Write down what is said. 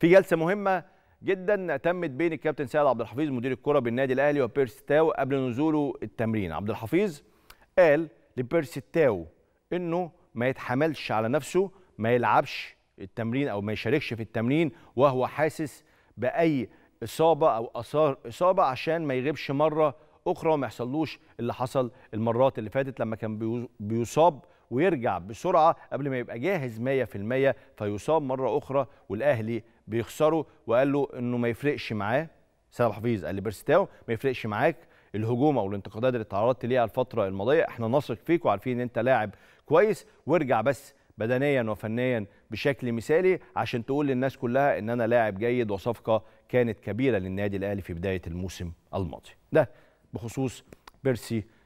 في جلسه مهمه جدا تمت بين الكابتن سعد عبد الحفيظ مدير الكره بالنادي الاهلي وبيرسي تاو قبل نزوله التمرين عبد الحفيظ قال لبيرسي تاو انه ما يتحملش على نفسه ما يلعبش التمرين او ما يشاركش في التمرين وهو حاسس باي اصابه او اثار اصابه عشان ما يغيبش مره اخرى وما يحصلوش اللي حصل المرات اللي فاتت لما كان بيصاب ويرجع بسرعه قبل ما يبقى جاهز 100% فيصاب مره اخرى والاهلي بيخسره وقال له انه ما يفرقش معاه سلام حفيظ قال لبرستاو ما يفرقش معاك الهجوم او الانتقادات اللي تعرضت ليها الفتره الماضيه احنا نثق فيك وعارفين ان انت لاعب كويس وارجع بس بدنيا وفنيا بشكل مثالي عشان تقول للناس كلها ان انا لاعب جيد وصفقه كانت كبيره للنادي الاهلي في بدايه الموسم الماضي ده بخصوص بيرسي